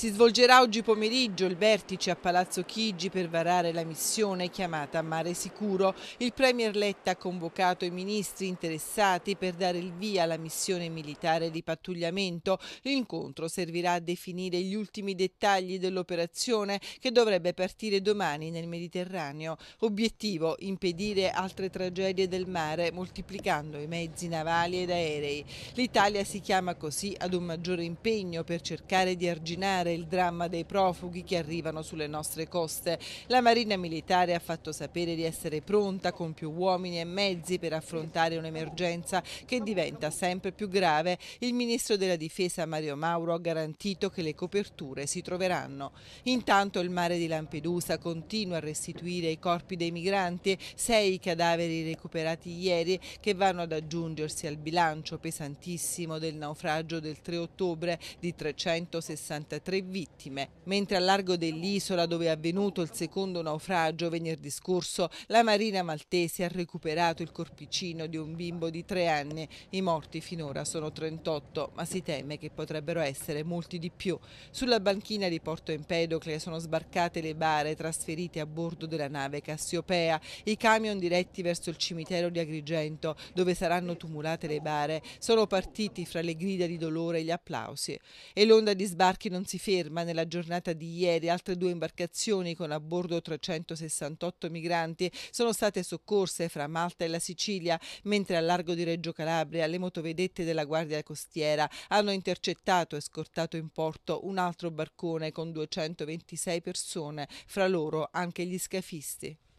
Si svolgerà oggi pomeriggio il vertice a Palazzo Chigi per varare la missione chiamata Mare Sicuro. Il Premier Letta ha convocato i ministri interessati per dare il via alla missione militare di pattugliamento. L'incontro servirà a definire gli ultimi dettagli dell'operazione che dovrebbe partire domani nel Mediterraneo. Obiettivo impedire altre tragedie del mare moltiplicando i mezzi navali ed aerei. L'Italia si chiama così ad un maggiore impegno per cercare di arginare affrontare il dramma dei profughi che arrivano sulle nostre coste. La Marina Militare ha fatto sapere di essere pronta con più uomini e mezzi per affrontare un'emergenza che diventa sempre più grave. Il ministro della Difesa Mario Mauro ha garantito che le coperture si troveranno. Intanto il mare di Lampedusa continua a restituire i corpi dei migranti, sei cadaveri recuperati ieri che vanno ad aggiungersi al bilancio pesantissimo del naufragio del 3 ottobre di 363 tre vittime, mentre a largo dell'isola dove è avvenuto il secondo naufragio venerdì scorso, la Marina Maltese ha recuperato il corpicino di un bimbo di tre anni. I morti finora sono 38, ma si teme che potrebbero essere molti di più. Sulla banchina di Porto Empedocle sono sbarcate le bare trasferite a bordo della nave Cassiopea, i camion diretti verso il cimitero di Agrigento, dove saranno tumulate le bare, sono partiti fra le grida di dolore e gli applausi. E l'onda di sbarchi non si ferma nella giornata di ieri. Altre due imbarcazioni con a bordo 368 migranti sono state soccorse fra Malta e la Sicilia, mentre a largo di Reggio Calabria le motovedette della Guardia Costiera hanno intercettato e scortato in porto un altro barcone con 226 persone, fra loro anche gli scafisti.